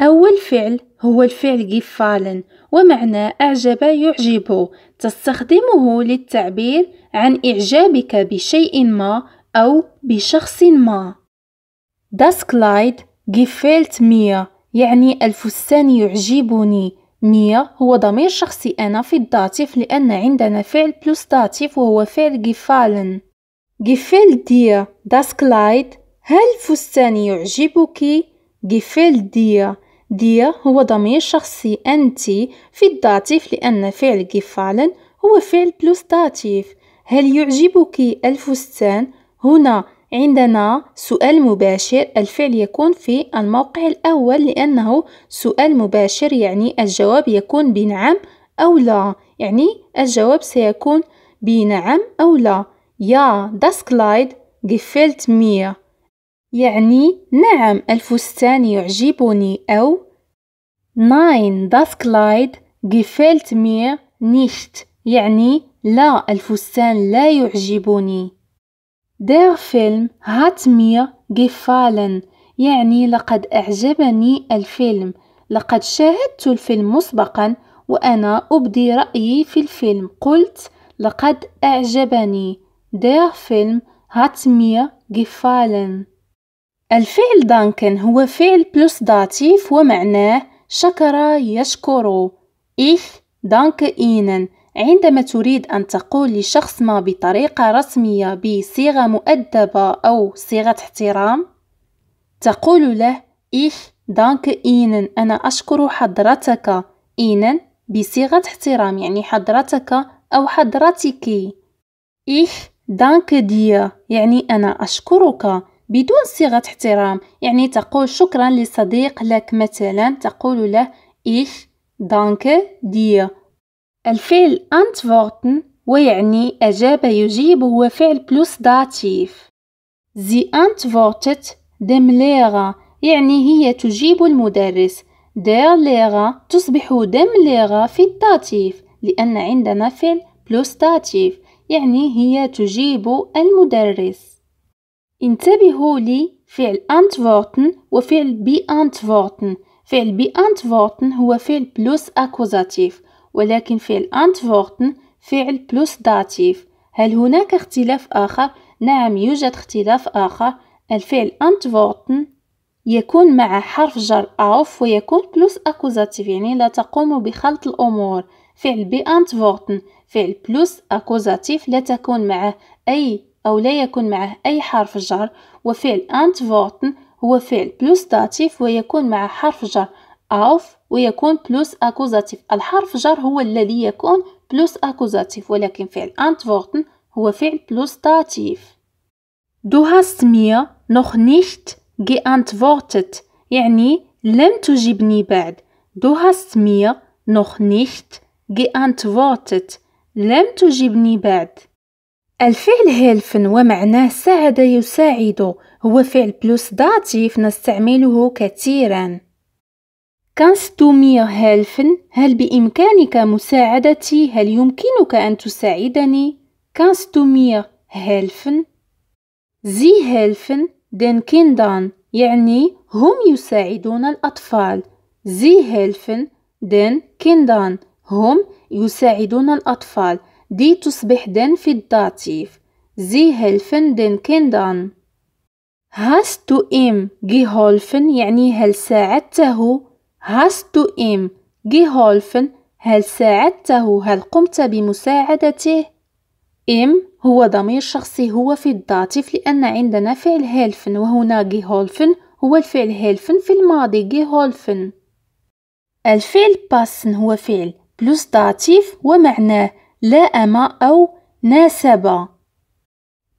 أول فعل هو الفعل gefallen ومعنى أعجب يعجب تستخدمه للتعبير عن إعجابك بشيء ما أو بشخص ما Das Kleid gefällt mir يعني الفستان يعجبني ميا هو ضمير شخصي أنا في الداتيف لأن عندنا فعل بلس داتيف وهو فعل gefallen gefällt dir das Kleid هل فستاني يعجبك gefällt dir دي هو ضمير شخصي أنت في الداتيف لأن فعل gefallen هو فعل بلوس داتيف هل يعجبك الفستان؟ هنا عندنا سؤال مباشر الفعل يكون في الموقع الأول لأنه سؤال مباشر يعني الجواب يكون بنعم أو لا يعني الجواب سيكون بنعم أو لا يا داسكلايد كلايد gefällt mir يعني نعم الفستان يعجبني أو Nein, das Kleid gefällt mir nicht. يعني لا الفستان لا يعجبني. Der Film hat mir gefallen. يعني لقد أعجبني الفيلم. لقد شاهدت الفيلم مسبقا وأنا أبدي رأيي في الفيلم. قلت لقد أعجبني. Der Film hat mir gefallen. الفعل دانكن هو فعل بلس داتيف ومعناه شكر يشكر إيه دانك إينن عندما تريد أن تقول لشخص ما بطريقة رسمية بصيغة مؤدبة أو صيغة احترام تقول له إيه دانك إينن أنا أشكر حضرتك إينن بصيغة احترام يعني حضرتك أو حضرتك إيه دانك دي يعني أنا أشكرك بدون صيغة احترام يعني تقول شكرا لصديق لك مثلا تقول له ايش دانك دي الفعل antworten ويعني أجاب يجيب هو فعل بلس داتيف زي antwortet دم ليغا يعني هي تجيب المدرس دير ليغا تصبح دم ليغا في الداتيف لأن عندنا فعل بلس داتيف يعني هي تجيب المدرس انتبهوا لي فعل أنتفورتن وفعل أنتفورتن فعل أنتفورتن هو فعل بلوس أكوزاتيف ولكن فعل أنتفورتن فعل بلوس داتيف هل هناك اختلاف آخر؟ نعم يوجد اختلاف آخر الفعل أنتفورتن يكون مع حرف جر أوف ويكون بلوس أكوزاتيف يعني لا تقوم بخلط الأمور فعل أنتفورتن فعل بلوس أكوزاتيف لا تكون معه أي أو لا يكون معه أي حرف جر وفعل فورتن هو فعل بلوس داتيف ويكون مع حرف جر أوف ويكون بلوس أكوزاتيف الحرف جر هو الذي يكون بلوس أكوزاتيف ولكن فعل فورتن هو فعل بلوس داتيف Du hast mir noch nicht geantwortet يعني لم تجبني بعد Du hast mir noch nicht geantwortet لم تجبني بعد الفعل هيلف ومعناه ساعد يساعد هو فعل بلوس داتيف نستعمله كثيرا كانستومي هيلفن هل بإمكانك مساعدتي هل يمكنك أن تساعدني كانستومي هيلفن زي هيلفن دن كيندان يعني هم يساعدون الأطفال زي هيلفن دن كيندان هم يساعدون الأطفال دي تصبح دن في الداتيف زي هلفن دن كندان Hast إم جي هولفن يعني هل ساعدته؟ Hast إم جي هولفن هل ساعدته؟ هل قمت بمساعدته؟ إم هو ضمير شخصي هو في الداتيف لأن عندنا فعل هيلفن وهنا جيهولفن هو الفعل هيلفن في الماضي جيهولفن الفعل باسن هو فعل بلوس داتيف ومعناه لائم أو ناسب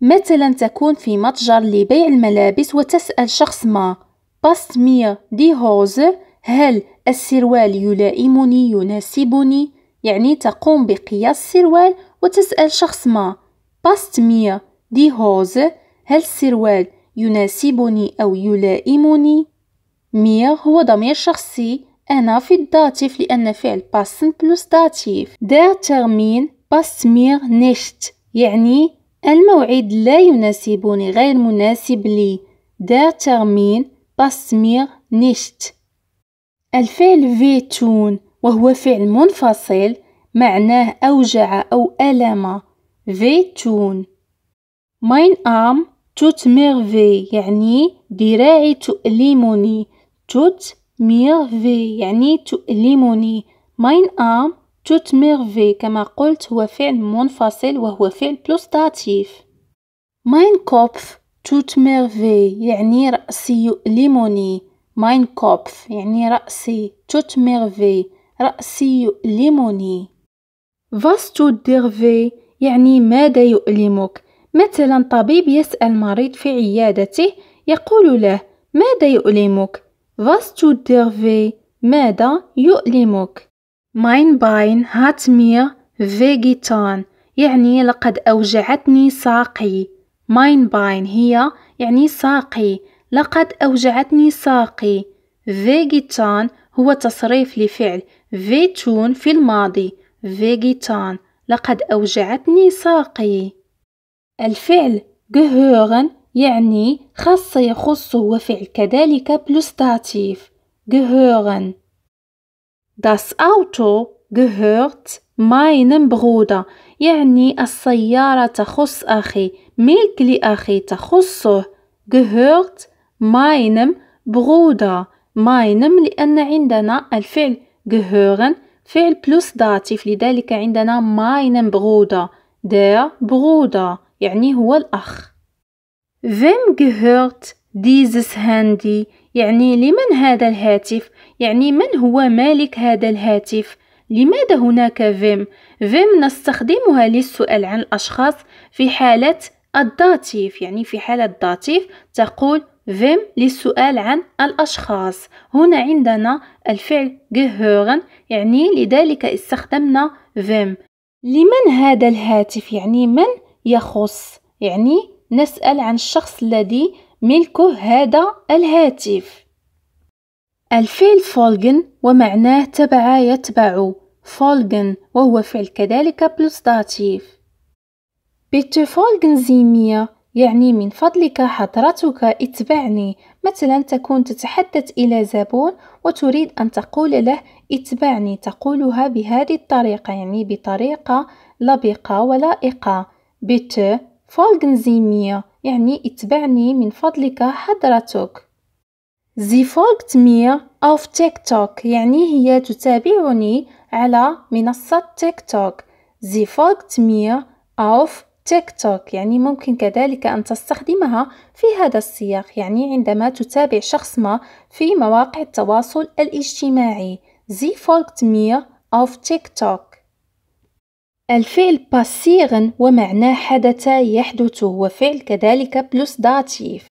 مثلا تكون في متجر لبيع الملابس وتسأل شخص ما باست مير دي هوز هل السروال يلائمني يناسبني؟ يعني تقوم بقياس السروال وتسأل شخص ما باست مير دي هوز هل السروال يناسبني أو يلائمني؟ مير هو ضمير شخصي أنا في الداتيف لأن فعل باسن بلوس داتيف دا ترمين باسمير نشت يعني الموعد لا يناسبني غير مناسب لي دار ترمين باسمير نشت الفعل فيتون وهو فعل منفصل معناه أوجع أو ألم فيتون ماين أم توت ميرفي يعني ذراعي تؤلمني توت ميرفي يعني تؤلمني ماين أم توت ميرفي كما قلت هو فعل منفصل وهو فعل بلوس داتيف ماين كوبف ميرفي يعني رأسي يؤلمني ماين كوبف يعني رأسي توت ميرفي رأسي يؤلمني فاس توت ديرفي يعني ماذا يؤلمك؟ مثلا طبيب يسأل مريض في عيادته يقول له ماذا يؤلمك؟ فاس توت ديرفي ماذا يؤلمك؟ ماين باين هات مير فيجيتان يعني لقد أوجعتني ساقي ماين باين هي يعني ساقي لقد أوجعتني ساقي فيجيتان هو تصريف لفعل فيتون في الماضي فيجيتان لقد أوجعتني ساقي الفعل gehören يعني خاص يخص وفعل كذلك بلوستاتيف gehören Das Auto gehört meinem Bruder يعني السيارة تخص أخي ملك لأخي تخصه gehört meinem Bruder meinem لأن عندنا الفعل gehören فعل plus داتيف لذلك عندنا meinem Bruder der Bruder يعني هو الأخ Wem gehört dieses Handy يعني لمن هذا الهاتف يعني من هو مالك هذا الهاتف لماذا هناك فيم فيم نستخدمها للسؤال عن الاشخاص في حاله الداتيف يعني في حاله الداتيف تقول فيم للسؤال عن الاشخاص هنا عندنا الفعل gehören يعني لذلك استخدمنا فيم لمن هذا الهاتف يعني من يخص يعني نسأل عن الشخص الذي ملكه هذا الهاتف الفعل فولجن ومعناه تبع يتبع فولجن وهو فعل كذلك بلس داتيف بيتو فولجن زيميا يعني من فضلك حضرتك اتبعني مثلا تكون تتحدث إلى زبون وتريد أن تقول له اتبعني تقولها بهذه الطريقة يعني بطريقة لبقة ولائقة بيتو فولجن زيميا يعني اتبعني من فضلك حضرتك فولكت مير اوف تيك توك يعني هي تتابعني على منصة تيك توك فولكت مير اوف تيك توك يعني ممكن كذلك أن تستخدمها في هذا السياق يعني عندما تتابع شخص ما في مواقع التواصل الاجتماعي فولكت مير اوف تيك توك الفعل passieren ومعناه حدث يحدث هو فعل كذلك بلس داتيف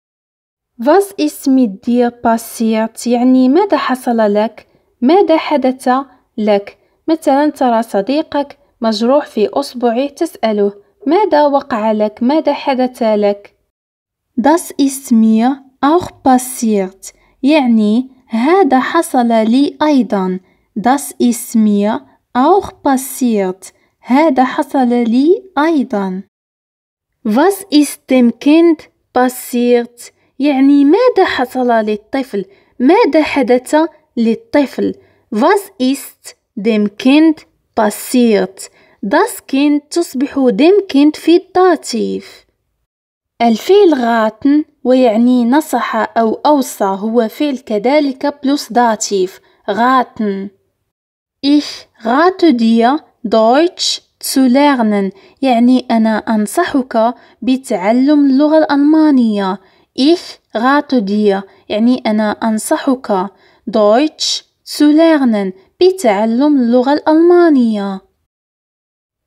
Was ist mit dir passiert؟ يعني ماذا حصل لك؟ ماذا حدث لك؟ مثلا ترى صديقك مجروح في أصبعه تسأله ماذا وقع لك؟ ماذا حدث لك؟ Das ist mir auch passiert يعني هذا حصل لي أيضا Das ist mir auch passiert هذا حصل لي أيضا. Was ist dem Kind passiert؟ يعني ماذا حصل للطفل؟ ماذا حدث للطفل؟ Was ist dem Kind passiert؟ Das Kind تصبح dem Kind في الداتيف. الفعل غاتن ويعني نصح أو أوصى هو فعل كذلك بلس داتيف غاتن. Ich rate dir Deutsch zu lernen يعني أنا أنصحك بتعلم اللغة الألمانية Ich rate dir يعني أنا أنصحك Deutsch zu lernen بتعلم اللغة الألمانية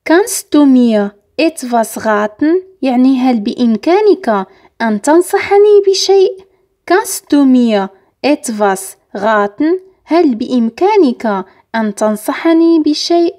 Kannst du mir etwas raten يعني هل بإمكانك أن تنصحني بشيء؟ Kannst du mir etwas raten هل بإمكانك أن تنصحني بشيء؟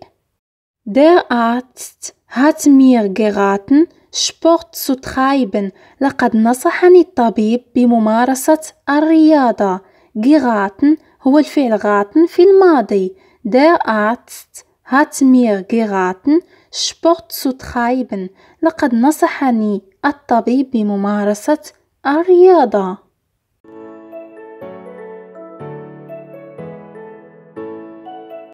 Der Arzt hat mir geraten, Sport zu treiben. لقد نصحني الطبيب بممارسة الرياضة. geraten هو الفعل raten في الماضي. Der Arzt hat mir geraten, Sport zu treiben. لقد نصحني الطبيب بممارسة الرياضة.